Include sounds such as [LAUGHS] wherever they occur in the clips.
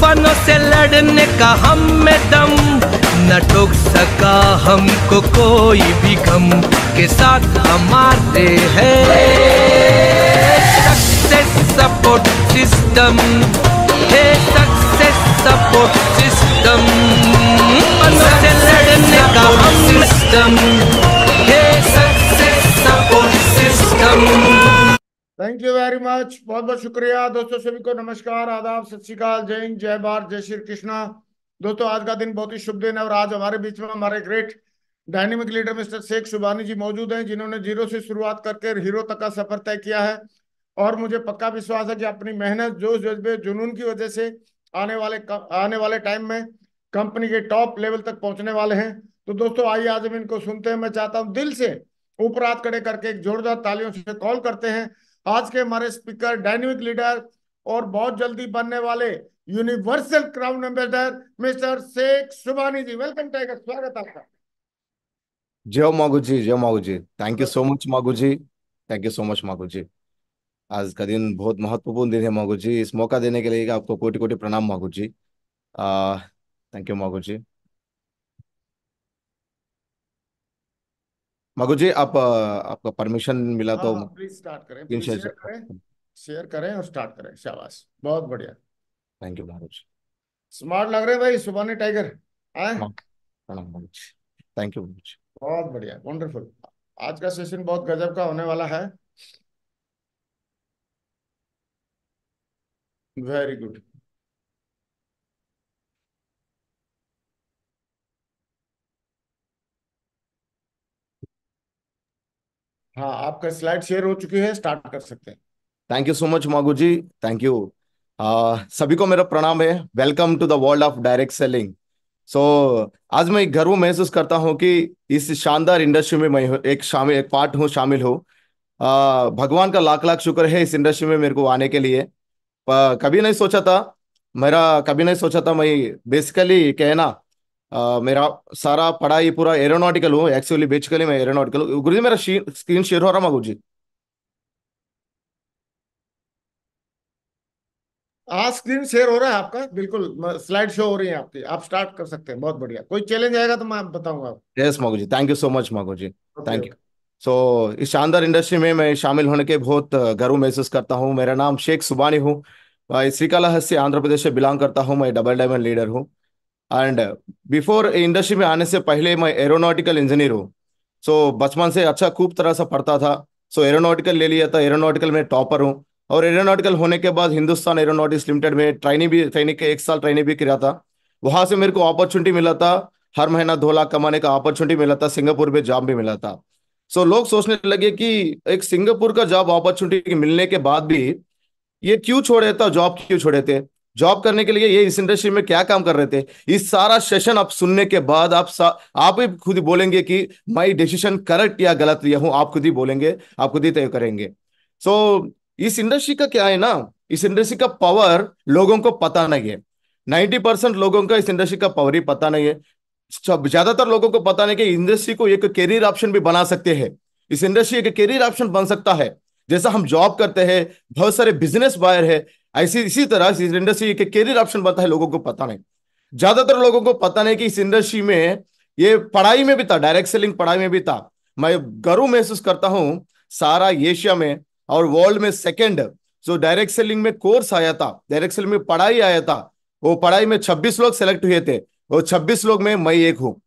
तूफानों से लड़ने का हम में दम न टोक सका हमको कोई भी गम के साथ हमारे है success support system hey success support system से लड़ने का हम system hey success support system thank you very much बहुत बहुत शुक्रिया दोस्तों सभी को नमस्कार आदाब सत श्रीकाल जय हिंद जय भारत जय श्री कृष्णा दोस्तों आज का दिन बहुत ही शुभ दिन है और आज हमारे बीच में हमारे great dynamic leader mister Sheikh Subani ji मौजूद हैं जिन्होंने जीरो से शुरुआत करके हीरो तक का सफर तय किया है और मुझे पक्का विश्वास है कि अपनी मेहनत जोश जज्बे जुनून की वजह से आने वाले आने वाले टाइम में कंपनी के टॉप लेवल तक पहुंचने वाले हैं तो दोस्तों आइए आज हम इनको सुनते हैं मैं चाहता हूँ दिल से उपराध खड़े करके एक जोरदार तालियों से कॉल करते हैं आज के हमारे स्पीकर डायनेमिक लीडर और बहुत जल्दी बनने वाले universal crown ambassador mister Sheikh Subani ji welcome tiger स्वागत आपका जय मागू जी जय Magu ji thank you so much Magu ji thank you so much Magu ji आज का दिन बहुत महत्वपूर्ण दिन है मागू जी इस मौका देने के लिए आपको कोटि कोटि प्रणाम मागू जी थैंक यू मागू जी मगो जी आप आपका परमिशन मिला तो प्लीज हाँ, स्टार्ट करें शेयर करें शेयर करें और स्टार्ट करें शाबाश बहुत बढ़िया थैंक यू महाराज स्मार्ट लग रहे भाई सुबानी टाइगर थैंक यू बहुत बढ़िया वंडरफुल आज का सेशन बहुत गजब का होने वाला है वेरी गुड हाँ आपका स्लाइड शेयर हो चुकी है स्टार्ट कर सकते हैं thank you so much Magu ji thank you सभी को मेरा प्रणाम है welcome to the world of direct selling so आज मैं गर्व महसूस करता हूँ कि इस शानदार इंडस्ट्री में मैं एक शामिल एक पार्ट हूँ शामिल हूँ uh, भगवान का लाख लाख शुक्र है इस इंडस्ट्री में मेरे को आने के लिए uh, कभी नहीं सोचा था मेरा कभी नहीं सोचा था मैं बेसिकली कहना मेरा सारा पढ़ाई पूरा एरोनॉटिकल हूँ एक्चुअली बेसिकली मैं एरोनॉटिकल हूँ गुरु जी मेरा स्क्रीन शेयर हो रहा है गुरु जी हाँ स्क्रीन शेयर हो रहा है आपका बिल्कुल स्लाइड शो हो रही है आपकी आप स्टार्ट कर सकते हैं बहुत बढ़िया कोई चैलेंज आएगा तो मैं बताऊंगा yes Magu ji thank you so much Magu ji thank you सो इस शानदार इंडस्ट्री में मैं शामिल होने के बहुत गर्व महसूस करता हूँ मेरा नाम शेख सुबानी हूँ श्रीकालाहस्ती आंध्र प्रदेश से बिलोंग करता हूँ मैं डबल डायमंड लीडर हूँ एंड बिफोर इंडस्ट्री में आने से पहले मैं एरोनॉटिकल इंजीनियर हूँ सो बचपन से अच्छा खूब तरह से पढ़ता था सो एरोनॉटिकल ले लिया था एरोनॉटिकल में टॉपर हूँ और एरोनॉटिकल होने के बाद हिंदुस्तान एरोनॉटिक्स लिमिटेड में ट्रेनिंग भी ट्रेनिंग के एक साल ट्रेनिंग भी किया था वहाँ से मेरे को अपॉर्चुनिटी मिला था हर महीना दो लाख कमाने का अपॉर्चुनिटी मिला था सिंगापुर में जॉब भी मिला था सो लोग सोचने लगे कि एक सिंगापुर का जॉब अपॉर्चुनिटी मिलने के बाद भी ये क्यों छोड़े था जॉब क्यों छोड़े थे जॉब करने के लिए ये इस इंडस्ट्री में क्या काम कर रहे थे इस सारा सेशन आप सुनने के बाद आप सा, आप ही खुद ही बोलेंगे कि माई डिसीशन करेक्ट या गलत लिया हूं आप खुद ही बोलेंगे आप खुद ही तय करेंगे सो so, इस इंडस्ट्री का क्या है ना इस इंडस्ट्री का पावर लोगों को पता नहीं है नाइन्टी परसेंट लोगों का इस इंडस्ट्री का पावर ही पता नहीं है ज्यादातर लोगों को पता नहीं कि इंडस्ट्री को एक करियर ऑप्शन भी बना सकते हैं इस इंडस्ट्री एक करियर ऑप्शन बन सकता है जैसा हम जॉब करते हैं बहुत सारे बिजनेस बायर है ऐसी इसी तरह इस इंडस्ट्री के करियर ऑप्शन बनता है लोगों को पता नहीं ज्यादातर लोगों को पता नहीं कि इस इंडस्ट्री में ये पढ़ाई में भी था डायरेक्ट सेलिंग पढ़ाई में भी था मैं गर्व महसूस करता हूँ सारा एशिया में और वर्ल्ड में सेकेंड जो डायरेक्ट सेलिंग में कोर्स आया था डायरेक्ट सेलिंग में पढ़ाई आया था वो पढ़ाई में छब्बीस लोग सेलेक्ट हुए थे वो छब्बीस लोग में मैं एक हूँ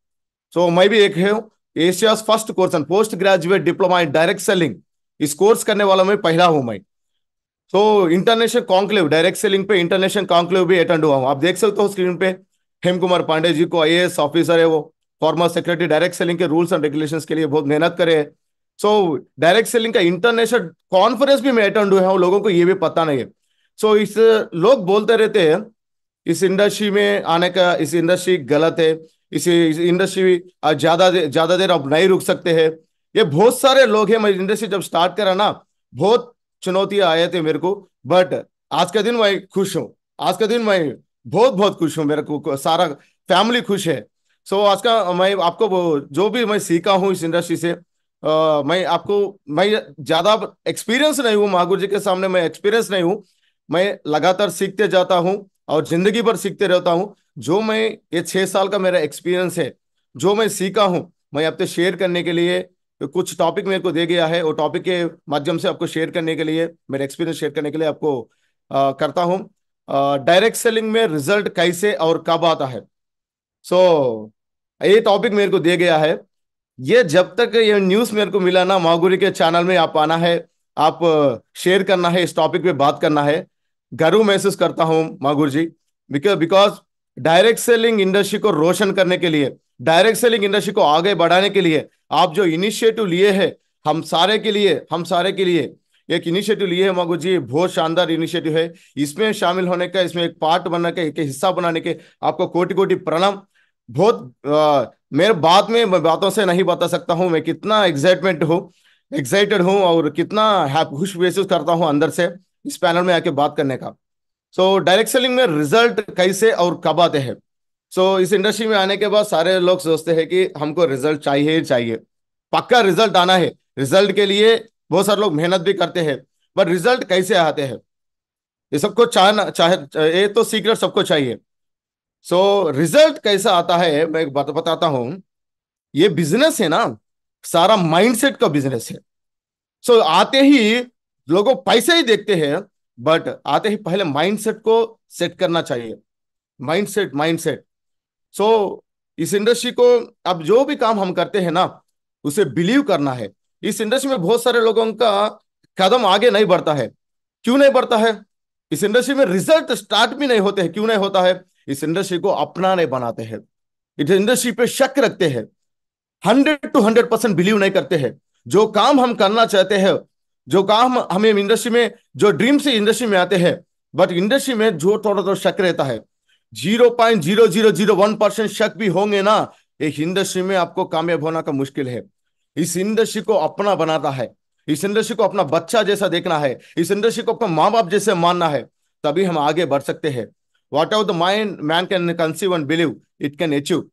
सो so, मैं भी एक हूँ Asia first course and post graduate diploma in direct selling इस कोर्स करने वाला मैं पहला हूं मैं तो इंटरनेशनल कॉन्क्लेव डायरेक्ट सेलिंग पे इंटरनेशनल कॉन्क्लेव भी अटेंड हुआ हूँ आप देख सकते हो स्क्रीन पे हेम कुमार पांडे जी को आई ऑफिसर है वो फॉर्मर सेक्रेटरी डायरेक्ट सेलिंग के रूल्स एंड रेगुलेशन के लिए बहुत मेहनत करे सो डायरेक्ट सेलिंग का इंटरनेशनल कॉन्फ्रेंस भी मैं अटेंड हुआ हूँ लोगों को ये भी पता नहीं है सो so, इस लोग बोलते रहते हैं इस इंडस्ट्री में आने का इस इंडस्ट्री गलत है इस, इस इंडस्ट्री ज्यादा ज्यादा देर आप नहीं रुक सकते हैं ये बहुत सारे लोग हैं मैं इंडस्ट्री जब स्टार्ट करा ना बहुत चुनौतियां आए थे मेरे को बट आज का दिन मैं खुश हूँ आज का दिन मैं बहुत बहुत खुश हूँ मेरे को सारा फैमिली खुश है सो so, आज का मैं आपको जो भी मैं सीखा हूँ इस इंडस्ट्री से आ, मैं आपको मैं ज्यादा एक्सपीरियंस नहीं हूँ महागुरु जी के सामने मैं एक्सपीरियंस नहीं हूँ मैं लगातार सीखते जाता हूँ और जिंदगी भर सीखते रहता हूँ जो मैं ये छह साल का मेरा एक्सपीरियंस है जो मैं सीखा हूँ मैं आपसे शेयर करने के लिए तो कुछ टॉपिक मेरे को दे गया है और टॉपिक के माध्यम से आपको शेयर करने के लिए मेरा एक्सपीरियंस शेयर करने के लिए आपको आ, करता हूँ डायरेक्ट सेलिंग में रिजल्ट कैसे और कब आता है सो so, ये टॉपिक मेरे को दे गया है ये जब तक ये न्यूज़ मेरे को मिला ना मागुरी के चैनल में आप आना है आप शेयर करना है इस टॉपिक पे बात करना है गर्व महसूस करता हूँ Magur ji because direct selling industry को रोशन करने के लिए डायरेक्ट सेलिंग इंडस्ट्री को आगे बढ़ाने के लिए आप जो इनिशिएटिव लिए हैं हम सारे के लिए हम सारे के लिए एक इनिशिएटिव लिए है मगो जी बहुत शानदार इनिशिएटिव है इसमें शामिल होने का इसमें एक पार्ट बनने का एक हिस्सा बनाने के आपको कोटि कोटि प्रणाम बहुत मेरे बात में बातों से नहीं बता सकता हूँ मैं कितना एक्साइटमेंट हूँ एक्साइटेड हूँ और कितना खुश महसूस करता हूँ अंदर से इस पैनल में आके बात करने का सो डायरेक्ट सेलिंग में रिजल्ट कैसे और कब आते हैं सो so, इस इंडस्ट्री में आने के बाद सारे लोग सोचते हैं कि हमको रिजल्ट चाहिए ही चाहिए पक्का रिजल्ट आना है रिजल्ट के लिए बहुत सारे लोग मेहनत भी करते हैं पर रिजल्ट कैसे आते हैं ये सबको चाहना चाहे ये तो सीक्रेट सबको चाहिए सो so, रिजल्ट कैसा आता है मैं बत, बताता हूं ये बिजनेस है ना सारा माइंडसेट का बिजनेस है सो so, आते ही लोगों पैसे ही देखते हैं बट आते ही पहले माइंडसेट को सेट करना चाहिए माइंडसेट माइंडसेट सो so, इस इंडस्ट्री को अब जो भी काम हम करते हैं ना उसे बिलीव करना है इस इंडस्ट्री में बहुत सारे लोगों का कदम आगे नहीं बढ़ता है क्यों नहीं बढ़ता है इस इंडस्ट्री में रिजल्ट स्टार्ट भी नहीं होते हैं क्यों नहीं होता है इस इंडस्ट्री को अपना नहीं बनाते हैं इस इंडस्ट्री पे शक रखते हैं hundred to hundred percent believe नहीं करते हैं जो काम हम करना चाहते हैं जो काम हमें इंडस्ट्री में जो ड्रीम से इंडस्ट्री में आते हैं बट इंडस्ट्री में जो थोड़ा थोड़ा शक रहता है zero point zero zero zero one percent शक भी होंगे ना एक इंडस्ट्री में आपको कामयाब होना का मुश्किल है इस इंडस्ट्री को अपना बनाता है इस इंडस्ट्री को अपना बच्चा जैसा देखना है इस इंडस्ट्री को अपना माँ बाप जैसे मानना है तभी हम आगे बढ़ सकते हैं whatever the mind man can conceive and believe it can achieve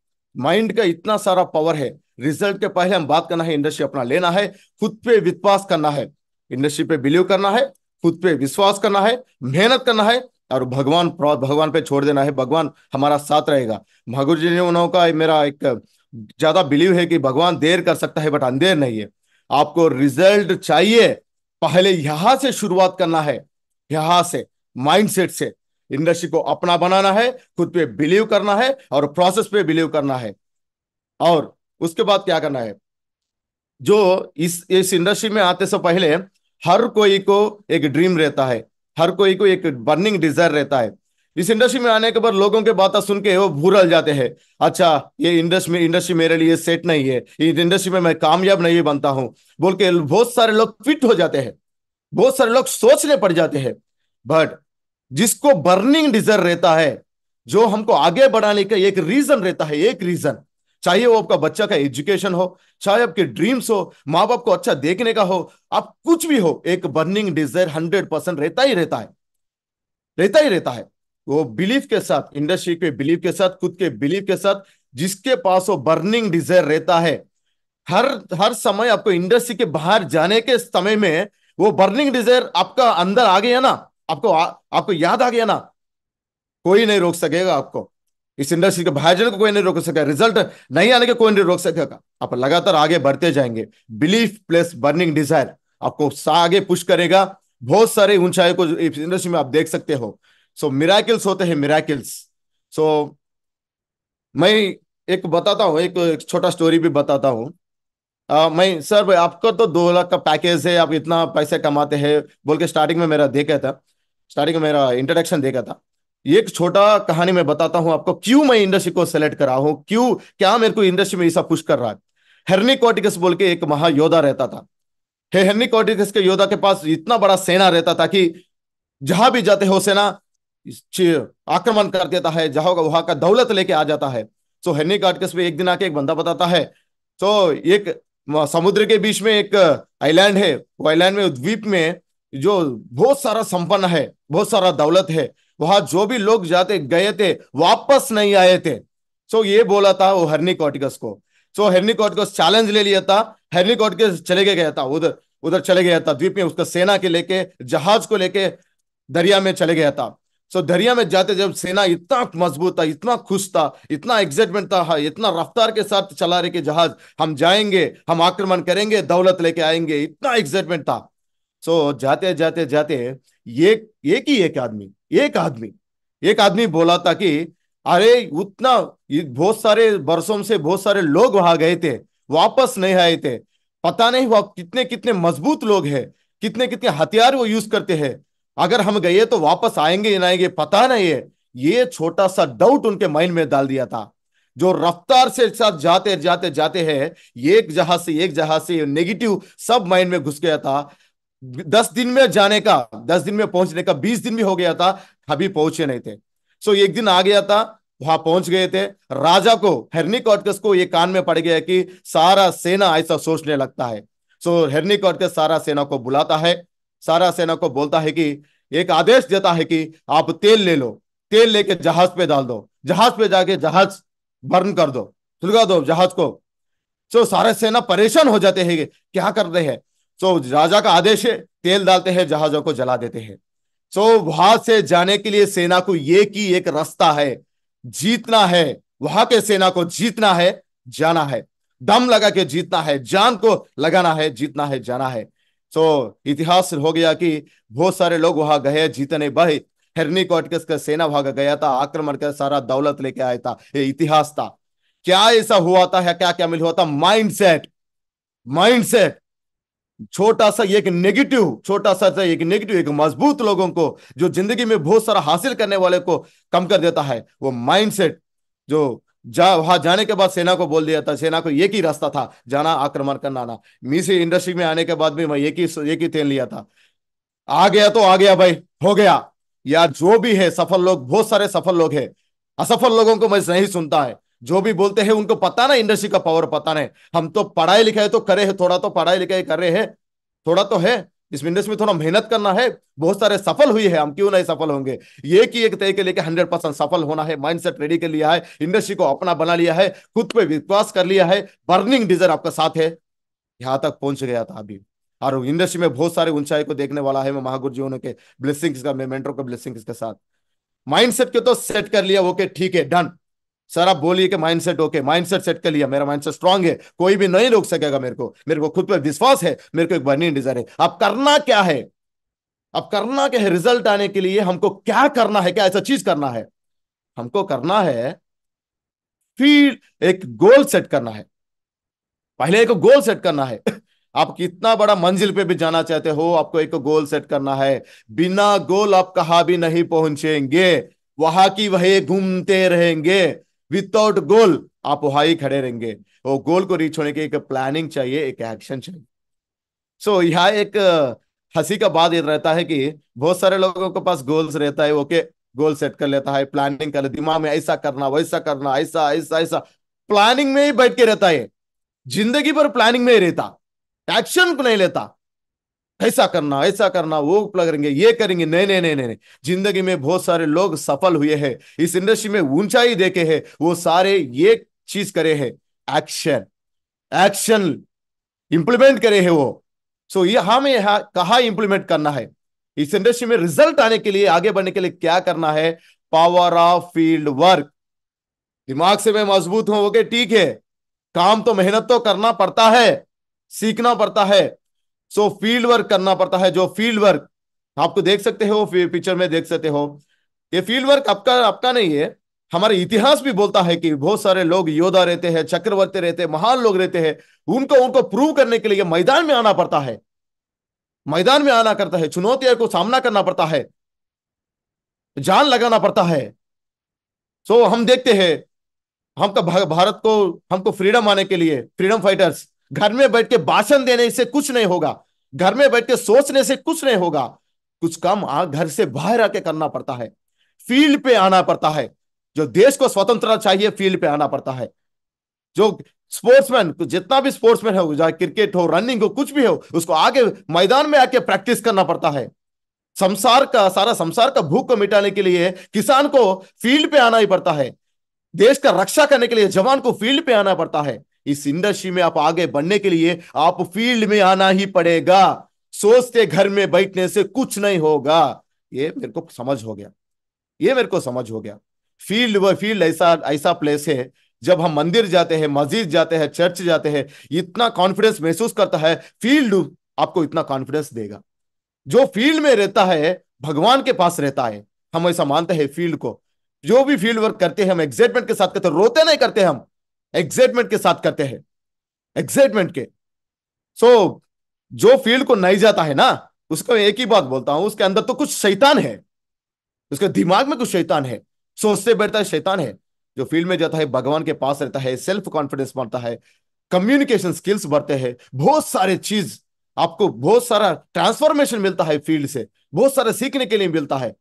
माइंड का इतना सारा पावर है रिजल्ट के पहले हम बात करना है इंडस्ट्री अपना लेना है खुद पे विश्वास करना है इंडस्ट्री पे बिलीव करना है खुद पे विश्वास करना है मेहनत करना है और भगवान भगवान पे छोड़ देना है भगवान हमारा साथ रहेगा महागुरु जी ने उन्होंने का मेरा एक ज्यादा बिलीव है कि भगवान देर कर सकता है बट अंधेर नहीं है आपको रिजल्ट चाहिए पहले यहां से शुरुआत करना है यहां से माइंडसेट से इंडस्ट्री को अपना बनाना है खुद पे बिलीव करना है और प्रोसेस पे बिलीव करना है और उसके बाद क्या करना है जो इस इस इंडस्ट्री में आते से पहले हर कोई को एक ड्रीम रहता है हर कोई को एक बर्निंग डिजायर रहता है इस इंडस्ट्री में आने के बाद लोगों के बातें सुन के वो भूरल जाते हैं अच्छा ये इंडस्ट्री इंडस्ट्री मेरे लिए सेट नहीं है इस इंडस्ट्री में मैं कामयाब नहीं बनता हूं बोल के बहुत सारे लोग फिट हो जाते हैं बहुत सारे लोग सोचने पड़ जाते हैं बट जिसको बर्निंग डिजर रहता है जो हमको आगे बढ़ाने का एक रीजन रहता है एक रीजन चाहे वो आपका बच्चा का एजुकेशन हो चाहे आपके ड्रीम्स हो माँ बाप को अच्छा देखने का हो आप कुछ भी हो एक बर्निंग डिजायर हंड्रेड परसेंट रहता ही रहता है रहता ही रहता है वो बिलीफ के साथ इंडस्ट्री के बिलीफ के साथ खुद के बिलीफ के साथ जिसके पास वो बर्निंग डिजायर रहता है हर हर समय आपको इंडस्ट्री के बाहर जाने के समय में वो बर्निंग डिजायर आपका अंदर आ गया ना आपको आ, आपको याद आ गया ना कोई नहीं रोक सकेगा आपको इस इंडस्ट्री के भाईजन को कोई नहीं रोक सका रिजल्ट नहीं आने के कोई नहीं रोक सकेगा आप लगातार आगे बढ़ते जाएंगे बिलीफ प्लस बर्निंग डिजायर आपको आगे पुश करेगा बहुत सारे ऊंचाई को इस इंडस्ट्री में आप देख सकते हो सो so, मिराकिल्स होते हैं मिराकिल्स सो so, मैं एक बताता हूँ एक, एक छोटा स्टोरी भी बताता हूँ मैं सर आपका तो दो लाख का पैकेज है आप इतना पैसे कमाते हैं बोल के स्टार्टिंग में मेरा देखा था स्टार्टिंग में मेरा इंट्रोडक्शन देखा था एक छोटा कहानी मैं बताता हूं आपको क्यों मैं इंडस्ट्री को सेलेक्ट करा हूं क्यों क्या मेरे को इंडस्ट्री में ऐसा पुश कर रहा है हेरनी कॉटिकस बोल के एक महायोधा रहता था हे हेरनी कॉटिकस के योद्धा के पास इतना बड़ा सेना रहता था कि जहां भी जाते हो सेना आक्रमण कर देता है जहां का वहां का दौलत लेके आ जाता है सो हेरनी कॉटिकस में एक दिन आके एक बंदा बताता है तो एक समुद्र के बीच में एक आइलैंड है वो आइलैंड में द्वीप में जो बहुत सारा संपन्न है बहुत सारा दौलत है वहां जो भी लोग जाते गए थे वापस नहीं आए थे सो ये बोला था वो हर्नी कॉटिकस को सो so, हर्नी कॉटिकस चैलेंज ले लिया था हर्नी कॉटिकस चले गया था उधर उधर चले गया था द्वीप में उसका सेना के लेके जहाज को लेके दरिया में चले गया था सो दरिया में जाते जब सेना इतना मजबूत था इतना खुश था इतना एक्साइटमेंट था हाँ, इतना रफ्तार के साथ चला रहे के जहाज हम जाएंगे हम आक्रमण करेंगे दौलत लेके आएंगे इतना एक्साइटमेंट था सो जाते जाते जाते ये एक ही एक आदमी एक आदमी एक आदमी बोला था कि अरे उतना बहुत सारे बरसों से बहुत सारे लोग वहां गए थे वापस नहीं आए थे पता नहीं वह कितने कितने मजबूत लोग हैं कितने कितने हथियार वो यूज करते हैं अगर हम गए तो वापस आएंगे या आएंगे पता नहीं है ये छोटा सा डाउट उनके माइंड में डाल दिया था जो रफ्तार से साथ जाते जाते जाते हैं एक जहां से एक जहां से नेगेटिव सब माइंड में घुस गया था दस दिन में जाने का दस दिन में पहुंचने का बीस दिन भी हो गया था अभी पहुंचे नहीं थे सो एक दिन आ गया था वहां पहुंच गए थे राजा को हेरनिकॉटकस को ये कान में पड़ गया कि सारा सेना ऐसा सोचने लगता है सो हेरनी हेरनिकॉटकस सारा सेना को बुलाता है सारा सेना को बोलता है कि एक आदेश देता है कि आप तेल ले लो तेल लेके जहाज पे डाल दो जहाज पे जाके जहाज बर्न कर दो सुलगा दो जहाज को सो सारा सेना परेशान हो जाते हैं क्या कर रहे हैं सो राजा का आदेश है तेल डालते हैं जहाजों को जला देते हैं सो वहां से जाने के लिए सेना को ये की एक रास्ता है जीतना है वहां के सेना को जीतना है जाना है दम लगा के जीतना है जान को लगाना है जीतना है जाना है सो so, इतिहास हो गया कि बहुत सारे लोग वहां गए जीतने बहे हेरनी कॉटकस का सेना भाग गया था आक्रमण कर सारा दौलत लेके आया था ये इतिहास था क्या ऐसा हुआ था है क्या क्या मिल हुआ था माइंड सेट माइंड सेट छोटा सा एक नेगेटिव छोटा सा एक नेगेटिव एक मजबूत लोगों को जो जिंदगी में बहुत सारा हासिल करने वाले को कम कर देता है वो माइंडसेट जो जा वहां जाने के बाद सेना को बोल दिया था सेना को एक ही रास्ता था जाना आक्रमण करना आना मी इंडस्ट्री में आने के बाद भी मैं एक ही एक ही तेल लिया था आ गया तो आ गया भाई हो गया या जो भी है सफल लोग बहुत सारे सफल लोग हैं असफल लोगों को मैं नहीं सुनता है जो भी बोलते हैं उनको पता ना इंडस्ट्री का पावर पता नहीं हम तो पढ़ाई लिखाई तो करे है थोड़ा तो पढ़ाई लिखाई कर रहे हैं थोड़ा तो है इस इंडस्ट्री में थोड़ा मेहनत करना है बहुत सारे सफल हुई है हम क्यों नहीं सफल होंगे ये की एक तय के लेके हंड्रेड परसेंट सफल होना है माइंडसेट रेडी कर लिया है इंडस्ट्री को अपना बना लिया है खुद पे विश्वास कर लिया है बर्निंग डिजर आपका साथ है यहां तक पहुंच गया था अभी और इंडस्ट्री में बहुत सारे ऊंचाई को देखने वाला है मैं महागुरु जी उनके ब्लेसिंग्स का मेंटर के ब्लेसिंग्स के साथ माइंडसेट के तो सेट कर लिया ओके ठीक है डन सर आप बोलिए कि माइंडसेट ओके माइंडसेट सेट कर लिया मेरा माइंडसेट स्ट्रांग है कोई भी नहीं रोक सकेगा मेरे को मेरे को खुद पर विश्वास है मेरे को एक बर्निंग डिजायर है अब करना क्या है अब करना क्या है रिजल्ट आने के लिए हमको क्या करना है क्या ऐसा चीज करना है हमको करना है फिर एक गोल सेट करना है पहले एक गोल सेट करना है [LAUGHS] आप कितना बड़ा मंजिल पे भी जाना चाहते हो आपको एक गोल सेट करना है बिना गोल आप कहा भी नहीं पहुंचेंगे वहां की वही घूमते रहेंगे विदाउट गोल आप वहां ही खड़े रहेंगे वो गोल को रीच होने की एक प्लानिंग चाहिए एक एक्शन चाहिए सो so, यहाँ एक हंसी का बात रहता है कि बहुत सारे लोगों के पास गोल्स रहता है ओके गोल सेट कर लेता है प्लानिंग कर दिमाग में ऐसा करना वैसा करना ऐसा ऐसा ऐसा प्लानिंग में ही बैठ के रहता है जिंदगी भर प्लानिंग में ही रहता एक्शन को नहीं लेता ऐसा करना ऐसा करना वो करेंगे ये करेंगे नहीं नहीं नहीं नहीं जिंदगी में बहुत सारे लोग सफल हुए हैं इस इंडस्ट्री में ऊंचाई देखे हैं वो सारे ये चीज करे हैं एक्शन एक्शन इंप्लीमेंट करे है वो सो ये हमें यहाँ कहा इंप्लीमेंट करना है इस इंडस्ट्री में रिजल्ट आने के लिए आगे बढ़ने के लिए क्या करना है पावर ऑफ फील्ड वर्क दिमाग से मैं मजबूत हूं ओके ठीक है काम तो मेहनत तो करना पड़ता है सीखना पड़ता है सो फील्ड वर्क करना पड़ता है जो फील्ड वर्क आपको देख सकते हो पिक्चर में देख सकते हो ये फील्ड वर्क आपका आपका नहीं है हमारे इतिहास भी बोलता है कि बहुत सारे लोग योद्धा रहते हैं चक्रवर्ती रहते हैं महान लोग रहते हैं उनको उनको प्रूव करने के लिए मैदान में आना पड़ता है मैदान में आना करता है चुनौतियों को सामना करना पड़ता है जान लगाना पड़ता है सो हम देखते हैं हमका भारत को हमको फ्रीडम आने के लिए फ्रीडम फाइटर्स घर में बैठ के भाषण देने से कुछ नहीं होगा घर में बैठ के सोचने से कुछ नहीं होगा कुछ काम आ घर से बाहर आके करना पड़ता है फील्ड पे आना पड़ता है जो देश को स्वतंत्रता चाहिए फील्ड पे आना पड़ता है जो स्पोर्ट्समैन जितना भी स्पोर्ट्समैन हो चाहे क्रिकेट हो रनिंग हो कुछ भी हो उसको आगे मैदान में आके प्रैक्टिस करना पड़ता है संसार का सारा संसार का भूख को मिटाने के लिए किसान को फील्ड पे आना ही पड़ता है देश का रक्षा करने के लिए जवान को फील्ड पे आना पड़ता है इस इंडस्ट्री में आप आगे बढ़ने के लिए आप फील्ड में आना ही पड़ेगा सोचते घर में बैठने से कुछ नहीं होगा ये मेरे को समझ हो गया ये मेरे को समझ हो गया फील्ड व फील्ड ऐसा ऐसा प्लेस है जब हम मंदिर जाते हैं मस्जिद जाते हैं चर्च जाते हैं इतना कॉन्फिडेंस महसूस करता है फील्ड आपको इतना कॉन्फिडेंस देगा जो फील्ड में रहता है भगवान के पास रहता है हम ऐसा मानते हैं फील्ड को जो भी फील्ड वर्क करते हैं हम एक्साइटमेंट के साथ करते रोते नहीं करते हम एक्साइटमेंट के साथ करते हैं एक्साइटमेंट के सो so, जो फील्ड को नहीं जाता है ना उसको एक ही बात बोलता हूं उसके अंदर तो कुछ शैतान है उसके दिमाग में कुछ शैतान है सोचते बैठता है शैतान है जो फील्ड में जाता है भगवान के पास रहता है सेल्फ कॉन्फिडेंस बढ़ता है कम्युनिकेशन स्किल्स बढ़ते हैं बहुत सारे चीज आपको बहुत सारा ट्रांसफॉर्मेशन मिलता है फील्ड से बहुत सारा सीखने के लिए मिलता है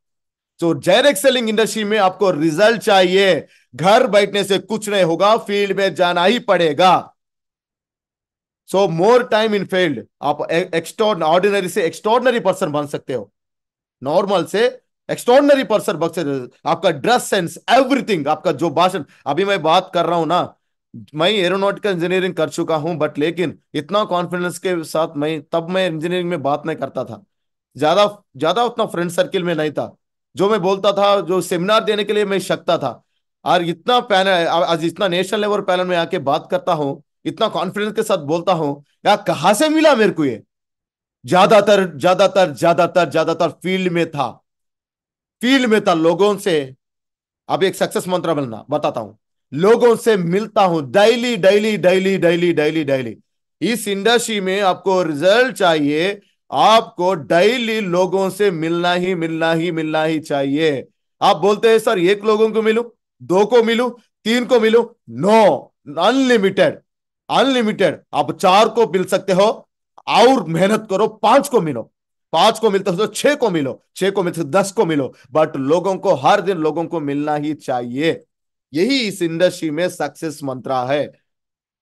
तो डायरेक्ट सेलिंग इंडस्ट्री में आपको रिजल्ट चाहिए घर बैठने से कुछ नहीं होगा फील्ड में जाना ही पड़ेगा सो मोर टाइम इन फील्ड आप एक्सटॉर्ड ऑर्डिनरी से एक्सट्रॉर्डनरी पर्सन बन सकते हो नॉर्मल से एक्सट्रॉर्डनरी पर्सन बन सकते आपका ड्रेस सेंस एवरीथिंग आपका जो भाषण अभी मैं बात कर रहा हूं ना मैं एरोनॉटिकल इंजीनियरिंग कर चुका हूं बट लेकिन इतना कॉन्फिडेंस के साथ मैं तब मैं इंजीनियरिंग में बात नहीं करता था ज्यादा ज्यादा उतना फ्रेंड सर्किल में नहीं था जो मैं बोलता था जो सेमिनार देने के लिए मैं शकता था और इतना पैनल आज इतना नेशनल लेवल पैनल में आके बात करता हूं इतना कॉन्फिडेंस के साथ बोलता हूं यार कहा से मिला मेरे को ये ज्यादातर ज्यादातर ज्यादातर ज्यादातर फील्ड में था फील्ड में था लोगों से अब एक सक्सेस मंत्र बनना बताता हूं लोगों से मिलता हूं daily daily daily daily daily daily इस इंडस्ट्री में आपको रिजल्ट चाहिए आपको डेली लोगों से मिलना ही मिलना ही मिलना ही चाहिए आप बोलते हैं सर एक लोगों को मिलू दो को मिलू तीन को मिलू नो अनलिमिटेड अनलिमिटेड आप चार को मिल सकते हो और मेहनत करो पांच को मिलो पांच को मिलते हो तो छह को मिलो छह को मिलते तो दस को मिलो बट लोगों को हर दिन लोगों को मिलना ही चाहिए यही इस इंडस्ट्री में सक्सेस मंत्र है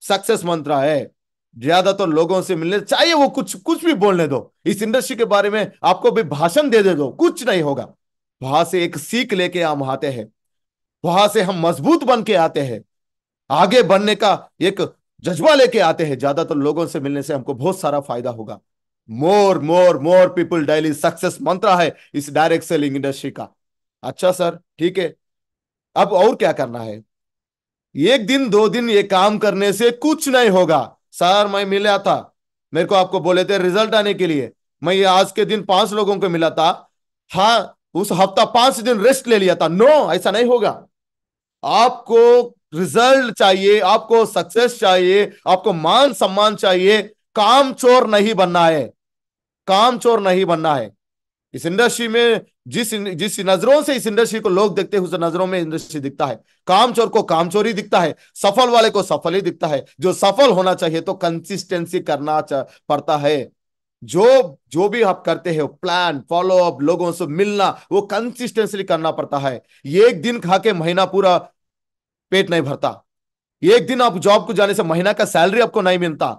सक्सेस मंत्र है ज्यादा तो लोगों से मिलने चाहिए वो कुछ कुछ भी बोलने दो इस इंडस्ट्री के बारे में आपको भी भाषण दे दे दो कुछ नहीं होगा वहां से एक सीख लेके हम आते हैं वहां से हम मजबूत बन के आते हैं आगे बढ़ने का एक जज्बा लेके आते हैं ज्यादातर लोगों से मिलने से हमको बहुत सारा फायदा होगा more more more people daily success मंत्र है इस डायरेक्ट सेलिंग इंडस्ट्री का अच्छा सर ठीक है अब और क्या करना है एक दिन दो दिन ये काम करने से कुछ नहीं होगा सर मैं मिला था मेरे को आपको बोले थे रिजल्ट आने के लिए मैं ये आज के दिन पांच लोगों को मिला था हाँ उस हफ्ता पांच दिन रेस्ट ले लिया था नो ऐसा नहीं होगा आपको रिजल्ट चाहिए आपको सक्सेस चाहिए आपको मान सम्मान चाहिए काम चोर नहीं बनना है काम चोर नहीं बनना है इस इंडस्ट्री में जिस जिस नजरों से इस इंडस्ट्री को लोग देखते हैं उस नजरों में इंडस्ट्री दिखता है काम चोर को काम चोरी ही दिखता है सफल वाले को सफल ही दिखता है जो सफल होना चाहिए तो कंसिस्टेंसी करना पड़ता है जो जो भी आप करते हो प्लान फॉलो अप लोगों से मिलना वो कंसिस्टेंसली करना पड़ता है एक दिन खा के महीना पूरा पेट नहीं भरता एक दिन आप जॉब को जाने से महीना का सैलरी आपको नहीं मिलता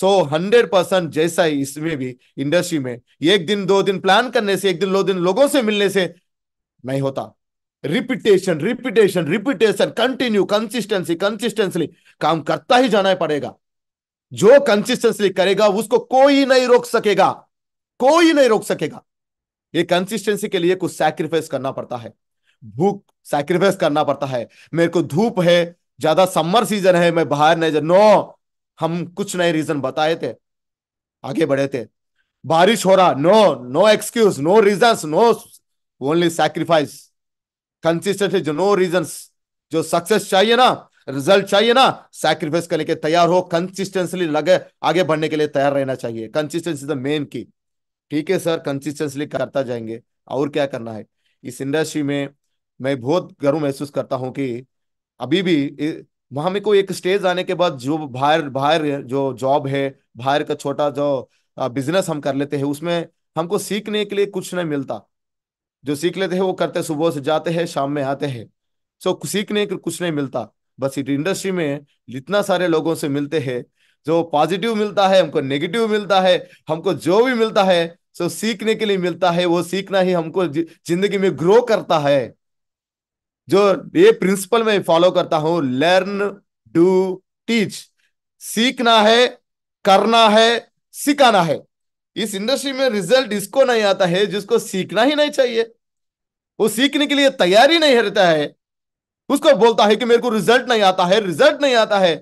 सो हंड्रेड परसेंट जैसा ही इसमें भी इंडस्ट्री में एक दिन दो दिन प्लान करने से एक दिन दो दिन लोगों से मिलने से नहीं होता repetition repetition repetition continue consistency consistently काम करता ही जाना पड़ेगा जो कंसिस्टेंसली करेगा उसको कोई नहीं रोक सकेगा कोई नहीं रोक सकेगा ये कंसिस्टेंसी के लिए कुछ सैक्रिफाइस करना पड़ता है भूख सैक्रिफाइस करना पड़ता है मेरे को धूप है ज्यादा समर सीजन है मैं बाहर नहीं जा नो हम कुछ नए रीजन बताए थे आगे बढ़े थे बारिश हो रहा no no excuse no reason no only sacrifice consistency जो नो रीजन जो सक्सेस चाहिए ना रिजल्ट चाहिए ना सैक्रिफाइस करने के तैयार हो कंसिस्टेंसली लगे आगे बढ़ने के लिए तैयार रहना चाहिए कंसिस्टेंसी द मेन की ठीक है सर कंसिस्टेंसली करता जाएंगे और क्या करना है इस इंडस्ट्री में मैं बहुत गर्व महसूस करता हूँ कि अभी भी वहां मेरे को एक स्टेज आने के बाद जो बाहर बाहर जो जॉब है बाहर का छोटा जो बिजनेस हम कर लेते हैं उसमें हमको सीखने के लिए कुछ नहीं मिलता जो सीख लेते हैं वो करते सुबह से जाते हैं शाम में आते हैं सो सीखने के कुछ नहीं मिलता बस इट इंडस्ट्री में इतना सारे लोगों से मिलते हैं जो पॉजिटिव मिलता है हमको नेगेटिव मिलता है हमको जो भी मिलता है सो सीखने के लिए मिलता है वो सीखना ही हमको जिंदगी में ग्रो करता है जो ये प्रिंसिपल मैं फॉलो करता हूं लर्न डू टीच सीखना है करना है सिखाना है इस इंडस्ट्री में रिजल्ट इसको नहीं आता है जिसको सीखना ही नहीं चाहिए वो सीखने के लिए तैयारी नहीं रहता है उसको बोलता है कि मेरे को रिजल्ट नहीं आता है रिजल्ट नहीं आता है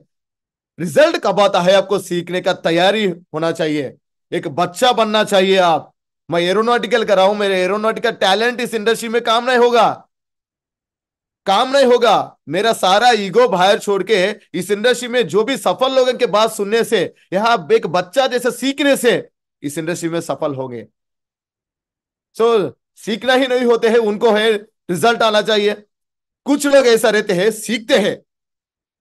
रिजल्ट कब आता है आपको सीखने का तैयारी होना चाहिए एक बच्चा बनना चाहिए आप मैं एरोनॉटिकल कर रहा हूं मेरे एरोनॉटिकल टैलेंट इस इंडस्ट्री में काम नहीं होगा काम नहीं होगा मेरा सारा ईगो बाहर छोड़ के इस इंडस्ट्री में जो भी सफल लोगों के बात सुनने से यहां एक बच्चा जैसे सीखने से इस इंडस्ट्री में सफल होंगे सो so, सीखना ही नहीं होते हैं उनको है रिजल्ट आना चाहिए कुछ लोग ऐसा रहते हैं सीखते हैं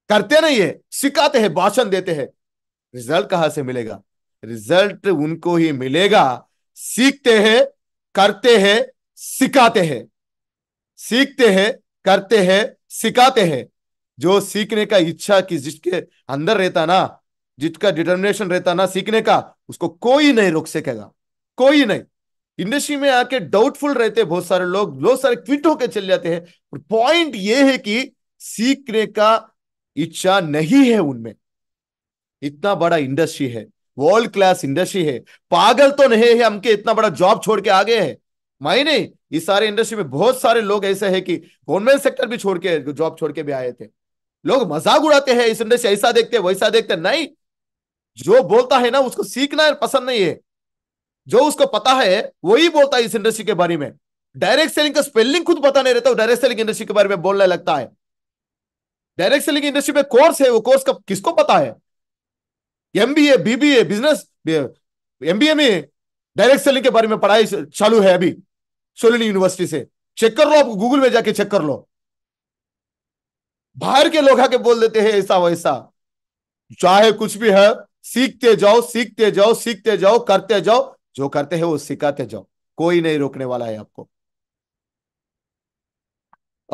करते नहीं है सिखाते हैं भाषण देते हैं रिजल्ट कहां से मिलेगा रिजल्ट उनको ही मिलेगा सीखते हैं करते हैं सिखाते हैं सीखते हैं करते हैं सिखाते हैं जो सीखने का इच्छा कि जिसके अंदर रहता ना जिसका डिटर्मिनेशन रहता ना सीखने का उसको कोई नहीं रोक सकेगा कोई नहीं इंडस्ट्री में आके डाउटफुल रहते हैं बहुत सारे लोग बहुत सारे क्विट होकर चले जाते हैं पॉइंट ये है कि सीखने का इच्छा नहीं है उनमें इतना बड़ा इंडस्ट्री है वर्ल्ड क्लास इंडस्ट्री है पागल तो नहीं है हमके इतना बड़ा जॉब छोड़ के आगे है मायने इस सारे इंडस्ट्री में बहुत सारे लोग ऐसे हैं कि गवर्नमेंट सेक्टर भी छोड़ के जॉब छोड़ के भी आए थे लोग मजाक उड़ाते हैं इस इंडस्ट्री ऐसा देखते हैं वैसा देखते हैं नहीं जो बोलता है ना उसको सीखना पसंद नहीं है जो उसको पता है वही बोलता है इस इंडस्ट्री के बारे में डायरेक्ट सेलिंग का स्पेलिंग खुद पता नहीं रहता डायरेक्ट सेलिंग इंडस्ट्री के बारे में बोलने लगता है डायरेक्ट सेलिंग इंडस्ट्री में कोर्स है वो कोर्स का किसको पता है एमबीए बीबीए बिजनेस एमबीए में डायरेक्ट सेलिंग के बारे में पढ़ाई चालू है अभी सोलिन यूनिवर्सिटी से चेक कर लो आप गूगल में जाके चेक कर लो बाहर के लोग आके बोल देते हैं ऐसा वैसा चाहे कुछ भी है सीखते जाओ सीखते जाओ सीखते जाओ करते जाओ जो करते हैं वो सिखाते जाओ कोई नहीं रोकने वाला है आपको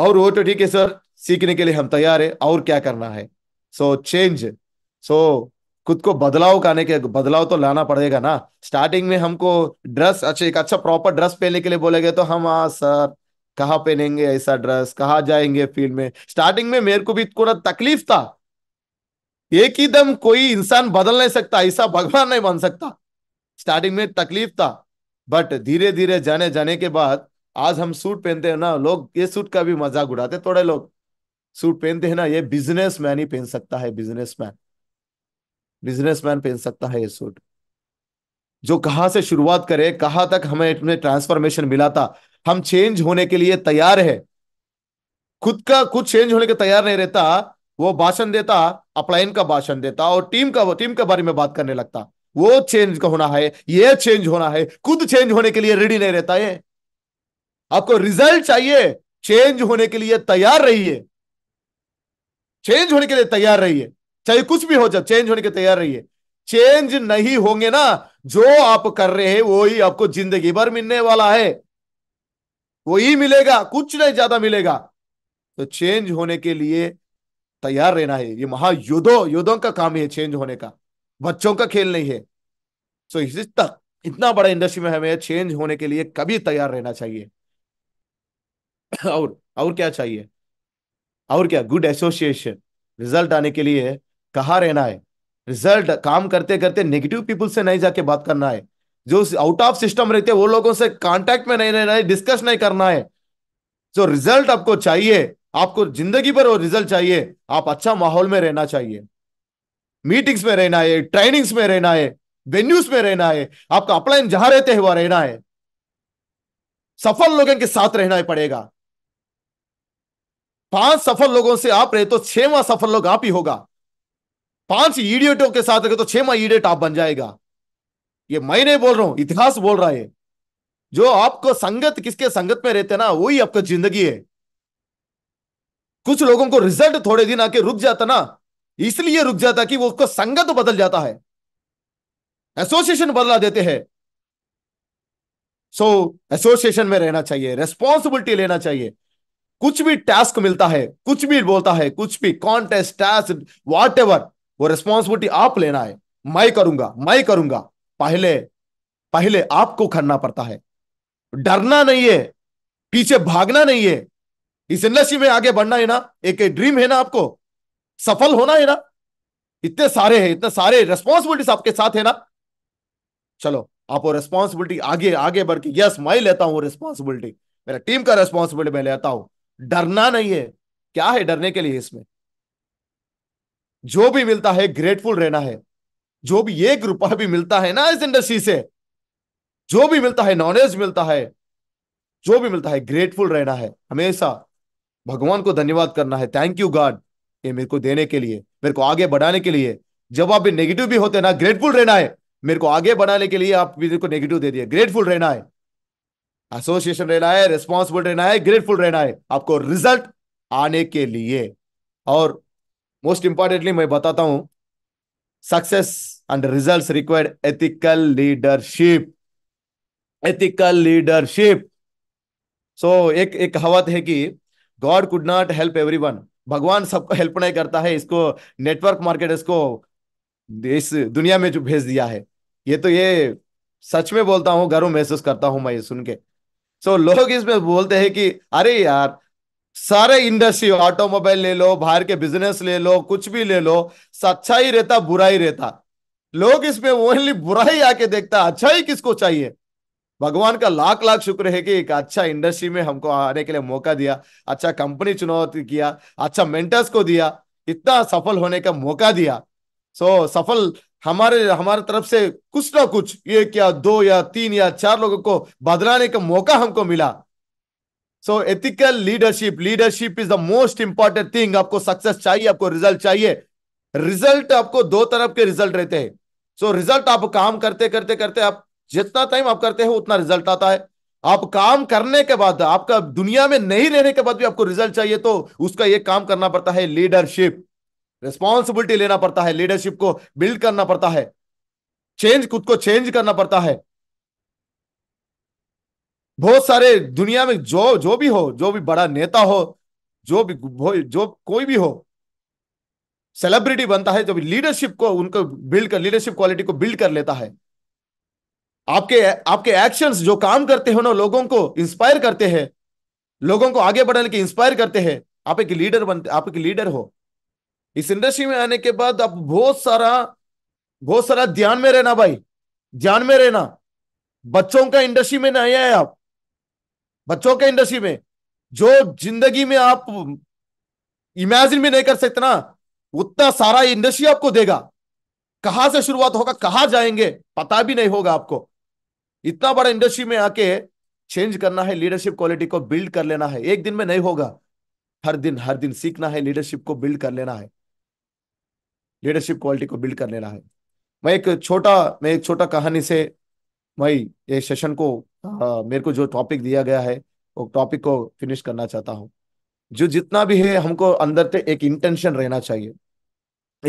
और वो तो ठीक है सर सीखने के लिए हम तैयार है और क्या करना है सो चेंज सो खुद को बदलाव करने के बदलाव तो लाना पड़ेगा ना स्टार्टिंग में हमको ड्रेस अच्छा एक अच्छा प्रॉपर ड्रेस पहनने के लिए गए तो हम आ हाँ, सर कहा पहनेंगे ऐसा ड्रेस कहा जाएंगे फील्ड में स्टार्टिंग में मेरे को भी थोड़ा तकलीफ था एक ही दम कोई इंसान बदल नहीं सकता ऐसा भगवान नहीं बन सकता स्टार्टिंग में तकलीफ था बट धीरे धीरे जाने जाने के बाद आज हम सूट पहनते हैं ना लोग ये सूट का भी मजाक उड़ाते थोड़े लोग सूट पहनते हैं ना ये बिजनेस मैन ही पहन सकता है बिजनेस मैन बिजनेस मैन पहन सकता है ये सूट जो कहाँ से शुरुआत करे कहाँ तक हमें ट्रांसफॉर्मेशन मिला था हम चेंज होने के लिए तैयार है खुद का खुद चेंज होने के तैयार नहीं रहता वो भाषण देता अपलाइन का भाषण देता और टीम का टीम के बारे में बात करने लगता वो चेंज होना है ये चेंज होना है खुद चेंज होने के लिए रेडी नहीं रहता है आपको रिजल्ट चाहिए चेंज होने के लिए तैयार रहिए चेंज होने के लिए तैयार रहिए चाहे कुछ भी हो जाए चेंज होने के लिए तैयार रहिए चेंज नहीं होंगे ना जो आप कर रहे हैं वो ही आपको जिंदगी भर मिलने वाला है वो ही मिलेगा कुछ नहीं ज्यादा मिलेगा तो चेंज होने के लिए तैयार रहना है ये महायुद्धों युद्धों का काम है चेंज होने का बच्चों का खेल नहीं है सो so, इस तक इतना बड़ा इंडस्ट्री में हमें चेंज होने के लिए कभी तैयार रहना चाहिए और और क्या चाहिए और क्या गुड एसोसिएशन रिजल्ट आने के लिए कहा रहना है रिजल्ट काम करते करते नेगेटिव पीपल से नहीं जाके बात करना है जो आउट ऑफ सिस्टम रहते हैं वो लोगों से कांटेक्ट में नहीं रहना है डिस्कस नहीं करना है जो रिजल्ट आपको चाहिए आपको जिंदगी भर वो रिजल्ट चाहिए आप अच्छा माहौल में रहना चाहिए मीटिंग्स में रहना है ट्रेनिंग्स में रहना है वेन्यूज में रहना है आपका अपलाइन जहां रहते हैं वहां रहना है सफल लोगों के साथ रहना पड़ेगा पांच सफल लोगों से आप रहे तो छेवा सफल लोग आप ही होगा पांच ईडियटों के साथ रहे तो छवा ईडियट आप बन जाएगा ये मैं नहीं बोल रहा हूं इतिहास बोल रहा है जो आपको संगत किसके संगत में रहते ना वही आपका जिंदगी है कुछ लोगों को रिजल्ट थोड़े दिन आके रुक जाता ना इसलिए रुक जाता कि वो उसको संगत बदल जाता है एसोसिएशन बदला देते हैं सो एसोसिएशन में रहना चाहिए रेस्पॉन्सिबिलिटी लेना चाहिए कुछ भी टास्क मिलता है कुछ भी बोलता है कुछ भी कॉन्टेस्ट टास्क वॉट एवर वो रेस्पॉन्सिबिलिटी आप लेना है मैं करूंगा मैं करूंगा पहले पहले आपको करना पड़ता है डरना नहीं है पीछे भागना नहीं है इस इंडस्ट्री में आगे बढ़ना है ना एक ड्रीम है ना आपको सफल होना है ना इतने सारे हैं इतने सारे रेस्पॉन्सिबिलिटीज आपके साथ है ना चलो आप वो रेस्पॉन्सिबिलिटी आगे आगे बढ़ के यस मैं लेता हूं रेस्पॉन्सिबिलिटी मेरा टीम का रेस्पॉन्सिबिलिटी मैं लेता हूं डरना नहीं है क्या है डरने के लिए इसमें जो भी मिलता है ग्रेटफुल रहना है जो भी एक रुपया भी मिलता है ना इस इंडस्ट्री से जो भी मिलता है नॉलेज मिलता है जो भी मिलता है ग्रेटफुल रहना है हमेशा भगवान को धन्यवाद करना है थैंक यू गॉड ये मेरे को देने के लिए मेरे को आगे बढ़ाने के लिए जब आप नेगेटिव भी होते ना ग्रेटफुल रहना है मेरे को आगे बढ़ाने के लिए आप मेरे को नेगेटिव दे दिए ग्रेटफुल रहना है एसोसिएशन रहना है रिस्पॉन्सिबल रहना है ग्रेटफुल रहना है आपको रिजल्ट आने के लिए और मोस्ट इंपॉर्टेंटली मैं बताता हूं success and result required ethical leadership ethical leadership so एक एक कहावत है कि God could not help everyone भगवान सबको हेल्प नहीं करता है इसको नेटवर्क मार्केट इसको इस दुनिया में जो भेज दिया है ये तो ये सच में बोलता हूँ गर्व महसूस करता हूँ मैं ये सुन के सो so, लोग इसमें बोलते हैं कि अरे यार सारे इंडस्ट्री ऑटोमोबाइल ले लो बाहर के बिजनेस ले लो कुछ भी ले लो सच्चाई ही रहता बुरा ही रहता लोग इसमें ओनली बुरा ही आके देखता अच्छा ही किसको चाहिए भगवान का लाख लाख शुक्र है कि एक अच्छा इंडस्ट्री में हमको आने के लिए मौका दिया अच्छा कंपनी चुनाव किया अच्छा मेंटर्स को दिया इतना सफल होने का मौका दिया सो so, सफल हमारे हमारे तरफ से कुछ ना कुछ एक या दो या तीन या चार लोगों को बदलाने का मौका हमको मिला so ethical leadership leadership is the most important thing आपको सक्सेस चाहिए आपको रिजल्ट चाहिए रिजल्ट आपको दो तरफ के रिजल्ट रहते हैं सो so, रिजल्ट आप काम करते करते करते आप जितना टाइम आप करते हो उतना रिजल्ट आता है आप काम करने के बाद आपका दुनिया में नहीं रहने के बाद भी आपको रिजल्ट चाहिए तो उसका एक काम करना पड़ता है लीडरशिप रिस्पॉन्सिबिलिटी लेना पड़ता है लीडरशिप को बिल्ड करना पड़ता है चेंज खुद को चेंज करना पड़ता है बहुत सारे दुनिया में जो जो भी हो जो भी बड़ा नेता हो जो भी जो कोई भी हो सेलिब्रिटी बनता है जब लीडरशिप को उनको बिल्ड कर लीडरशिप क्वालिटी को बिल्ड कर लेता है आपके आपके एक्शंस जो काम करते हो ना लोगों को इंस्पायर करते हैं लोगों को आगे बढ़ने के इंस्पायर करते हैं आप एक लीडर बनते आप एक लीडर हो इस इंडस्ट्री में आने के बाद आप बहुत सारा बहुत सारा ध्यान में रहना भाई ध्यान में रहना बच्चों का इंडस्ट्री में नहीं आए आप बच्चों के इंडस्ट्री में जो जिंदगी में आप इमेजिन भी नहीं कर सकते ना उतना सारा इंडस्ट्री आपको देगा कहां से शुरुआत होगा कहां जाएंगे पता भी नहीं होगा आपको इतना बड़ा इंडस्ट्री में आके चेंज करना है लीडरशिप क्वालिटी को बिल्ड कर लेना है एक दिन में नहीं होगा हर दिन हर दिन सीखना है लीडरशिप को बिल्ड कर लेना है लीडरशिप क्वालिटी को बिल्ड कर लेना है मैं एक छोटा मैं एक छोटा कहानी से मैं ये सेशन को आ, मेरे को जो टॉपिक दिया गया है वो टॉपिक को फिनिश करना चाहता हूँ जो जितना भी है हमको अंदर से एक इंटेंशन रहना चाहिए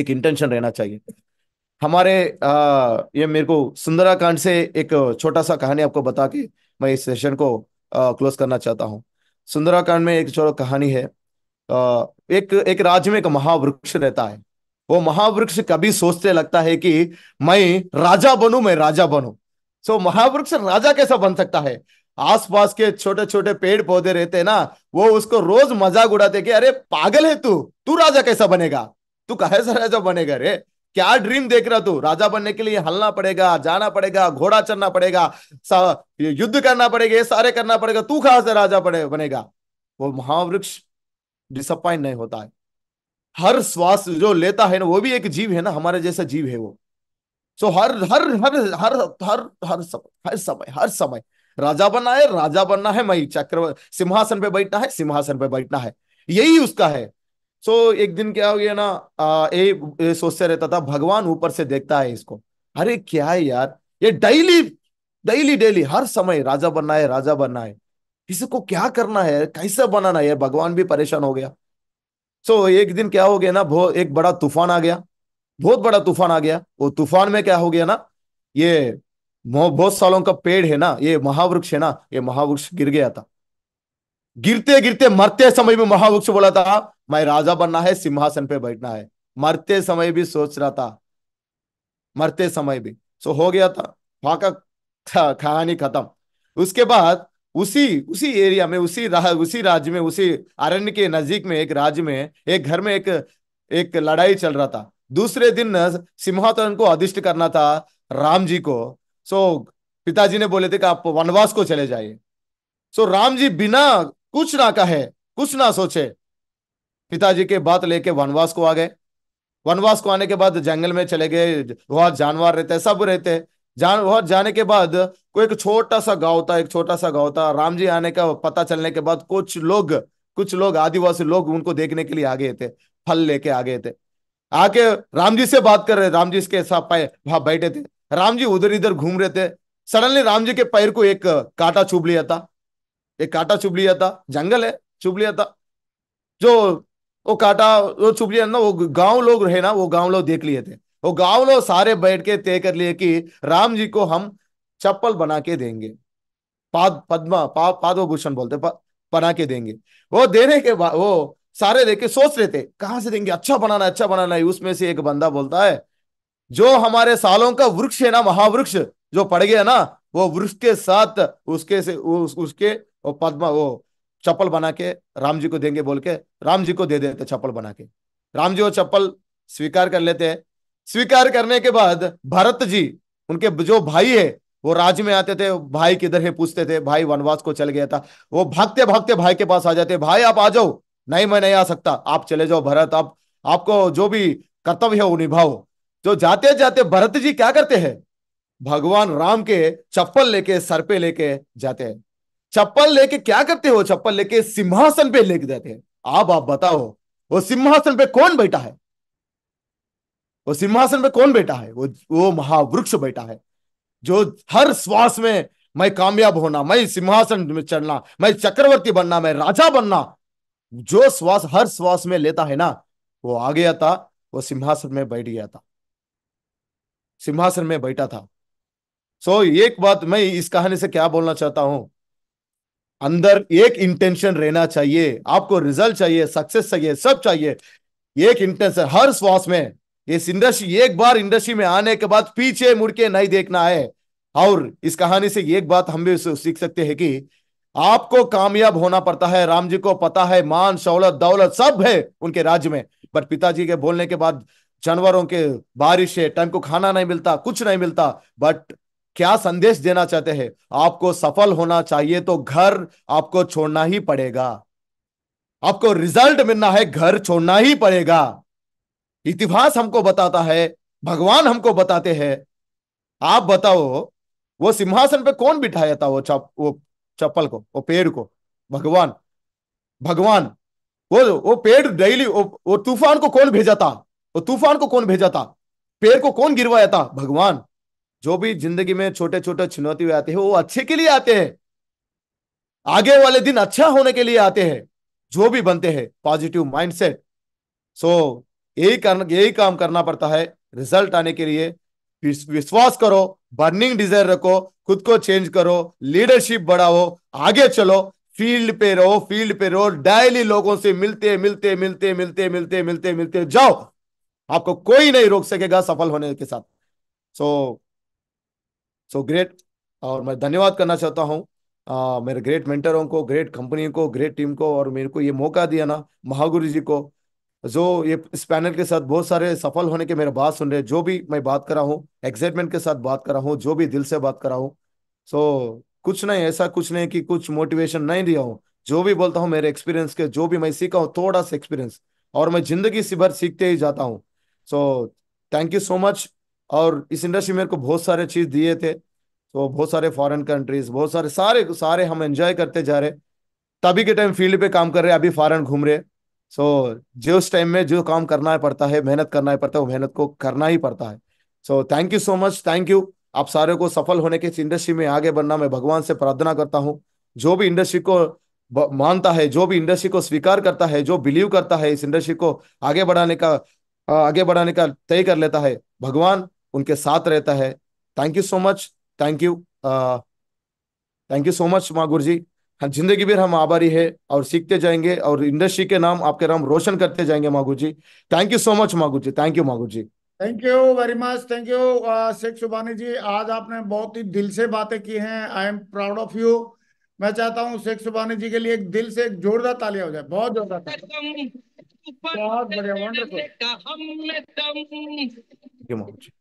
एक इंटेंशन रहना चाहिए हमारे आ, ये मेरे को सुंदराकांड से एक छोटा सा कहानी आपको बता के मैं इस सेशन को क्लोज करना चाहता हूँ सुंदराकांड में एक छोटा कहानी है आ, एक एक राज्य में एक महावृक्ष रहता है वो महावृक्ष कभी सोचते लगता है कि मैं राजा बनू मैं राजा बनू सो महावृक्ष राजा कैसा बन सकता है आसपास के छोटे छोटे पेड़ पौधे रहते हैं ना वो उसको रोज मजाक उड़ाते कि अरे पागल है तू तू राजा कैसा बनेगा तू कैसा राजा बनेगा रे क्या ड्रीम देख रहा तू राजा बनने के लिए हलना पड़ेगा जाना पड़ेगा घोड़ा चढ़ना पड़ेगा युद्ध करना पड़ेगा ये सारे करना पड़ेगा तू कहा से राजा बने, बनेगा वो महावृक्ष डिसअपॉइंट नहीं होता है हर श्वास जो लेता है ना वो भी एक जीव है ना हमारे जैसा जीव है वो सो हर हर हर हर हर हर समय हर समय हर समय राजा बनना है राजा बनना है मई चक्र सिंहासन पे बैठना है सिंहासन पे बैठना है यही उसका है सो so, एक दिन क्या हो गया ना ये सोचते रहता था भगवान ऊपर से देखता है इसको अरे क्या है यार ये डेली डेली डेली हर समय राजा बनना है राजा बनना है किसी को क्या करना है कैसे बनाना है भगवान भी परेशान हो गया सो so, एक दिन क्या हो गया ना बहुत एक बड़ा तूफान आ गया बहुत बड़ा तूफान आ गया वो तूफान में क्या हो गया ना ये बहुत सालों का पेड़ है ना ये महावृक्ष है ना ये महावृक्ष गिर गया था गिरते गिरते मरते समय में महावृक्ष बोला था मैं राजा बनना है सिंहासन पे बैठना है मरते समय भी सोच रहा था मरते समय भी सो हो गया था फाका कहानी खत्म उसके बाद उसी उसी एरिया में उसी रा, उसी राज्य में उसी अरण्य के नजदीक में एक राज्य में एक घर में एक एक लड़ाई चल रहा था दूसरे दिन सिंहासन को अधिष्ट करना था राम जी को सो पिताजी ने बोले थे कि आप वनवास को चले जाइए सो राम जी बिना कुछ ना कहे कुछ ना सोचे पिताजी के बात लेके वनवास को आ गए वनवास को आने के बाद जंगल में चले गए वहां जानवर रहते सब रहते जान वहां जाने के बाद कोई एक छोटा सा गांव था एक छोटा सा गांव था राम जी आने का पता चलने के बाद कुछ लोग कुछ लोग आदिवासी लोग उनको देखने के लिए आ गए थे फल लेके आ गए थे आके राम जी से बात कर रहे राम जी के साथ वहां बैठे थे राम जी उधर इधर घूम रहे थे सडनली राम जी के पैर को एक कांटा चुभ लिया था एक कांटा चुभ लिया था जंगल है चुभ लिया था जो वो काटा वो चुप लिया ना वो गांव लोग रहे ना वो गांव लोग देख लिए थे वो गांव लोग सारे बैठ के तय कर लिए कि राम जी को हम चप्पल बना के देंगे पाद पद्मा पा, भूषण बोलते पा, बना के देंगे वो देने के बाद वो सारे देखे सोच रहे थे कहां से देंगे अच्छा बनाना अच्छा बनाना है उसमें से एक बंदा बोलता है जो हमारे सालों का वृक्ष है ना महावृक्ष जो पड़ गया ना वो वृक्ष के साथ उसके से उस, उसके पद्मा वो चप्पल बना के राम जी को देंगे बोल के राम जी को दे देते चप्पल बना के राम जी वो चप्पल स्वीकार कर लेते हैं स्वीकार करने के बाद भरत जी उनके जो भाई है वो राज में आते थे भाई किधर है पूछते थे भाई वनवास को चल गया था वो भागते भागते भाई के पास आ जाते भाई आप आ जाओ नहीं मैं नहीं आ सकता आप चले जाओ भरत आप आपको जो भी कर्तव्य है वो निभाओ जो तो जाते जाते भरत जी क्या करते हैं भगवान राम के चप्पल लेके सर पे लेके जाते हैं चप्पल लेके क्या करते हो चप्पल लेके सिंहासन पे लेके जाते हैं आप आप बताओ वो सिंहासन पे कौन बैठा है वो सिंहासन पे कौन बैठा है वो वो महावृक्ष बैठा है जो हर श्वास में मैं कामयाब होना मैं सिंहासन में चढ़ना मैं चक्रवर्ती बनना मैं राजा बनना जो श्वास हर श्वास में लेता है ना वो आ गया था वो सिंहासन में बैठ गया था सिंहासन में बैठा था सो so, एक बात मैं इस कहानी से क्या बोलना चाहता हूं अंदर एक इंटेंशन रहना चाहिए आपको रिजल्ट चाहिए सक्सेस चाहिए सब चाहिए एक इंटेंशन हर श्वास में इस इंडस्ट्री एक बार इंडस्ट्री में आने के बाद पीछे मुड़के नहीं देखना है और इस कहानी से एक बात हम भी सीख सकते हैं कि आपको कामयाब होना पड़ता है राम जी को पता है मान शौलत दौलत सब है उनके राज्य में बट पिताजी के बोलने के बाद जानवरों के बारिश है टाइम को खाना नहीं मिलता कुछ नहीं मिलता बट क्या संदेश देना चाहते हैं आपको सफल होना चाहिए तो घर आपको छोड़ना ही पड़ेगा आपको रिजल्ट मिलना है घर छोड़ना ही पड़ेगा इतिहास हमको बताता है भगवान हमको बताते हैं आप बताओ वो सिंहासन पे कौन बिठाया था वो चप वो चप्पल को वो पेड़ को भगवान भगवान वो वो पेड़ डेली वो, वो तूफान को कौन भेजा था वो तूफान को कौन भेजा था पेड़ को कौन गिरवाया था भगवान जो भी जिंदगी में छोटे छोटे चुनौती आते हैं वो अच्छे के लिए आते हैं आगे वाले दिन अच्छा होने के लिए आते हैं जो भी बनते हैं पॉजिटिव माइंडसेट सो यही कर यही काम करना पड़ता है रिजल्ट आने के लिए विश्वास करो बर्निंग डिजायर रखो खुद को चेंज करो लीडरशिप बढ़ाओ आगे चलो फील्ड पे रहो फील्ड पे रहो डायली लोगों से मिलते मिलते मिलते मिलते मिलते मिलते मिलते जाओ आपको कोई नहीं रोक सकेगा सफल होने के साथ सो so, सो ग्रेट और मैं धन्यवाद करना चाहता हूँ मेरे ग्रेट मेंटरों को ग्रेट कंपनी को ग्रेट टीम को और मेरे को ये मौका दिया ना महागुरु जी को जो ये इस पैनल के साथ बहुत सारे सफल होने के मेरे बात सुन रहे जो भी मैं बात कर रहा हूँ एक्साइटमेंट के साथ बात कर रहा हूँ जो भी दिल से बात कर रहा हूँ सो so, कुछ नहीं ऐसा कुछ नहीं कि कुछ मोटिवेशन नहीं दिया हूँ जो भी बोलता हूँ मेरे एक्सपीरियंस के जो भी मैं सीखा हूँ थोड़ा सा एक्सपीरियंस और मैं जिंदगी से भर सीखते ही जाता हूँ so thank you so much और इस इंडस्ट्री मेरे को बहुत सारे चीज़ दिए थे तो बहुत सारे फॉरेन कंट्रीज बहुत सारे सारे सारे हम एंजॉय करते जा रहे तभी के टाइम फील्ड पे काम कर रहे अभी फॉरेन घूम रहे सो so, जो उस टाइम में जो काम करना है पड़ता है मेहनत करना है पड़ता है वो मेहनत को करना ही पड़ता है so thank you so much thank you आप सारे को सफल होने के इस इंडस्ट्री में आगे बढ़ना मैं भगवान से प्रार्थना करता हूँ जो भी इंडस्ट्री को मानता है जो भी इंडस्ट्री को स्वीकार करता है जो बिलीव करता है इस इंडस्ट्री को आगे बढ़ाने का आगे बढ़ाने का तय कर लेता है भगवान उनके साथ रहता है thank you so much thank you thank you so much माँ गुरजी हाँ, जिंदगी भर हम आभारी है और सीखते जाएंगे और इंडस्ट्री के नाम आपके नाम रोशन करते जाएंगे गुरु जी थैंक यू सो मच गुरु जी थैंक यू गुरु जी thank you very much thank you Sheikh Subani ji आज आपने बहुत ही दिल से बातें की हैं I am proud of you मैं चाहता हूँ शेख सुबानी जी के लिए एक दिल से एक जोरदार तालियां हो जाए बहुत जोरदार बहुत बढ़िया वंडरफुल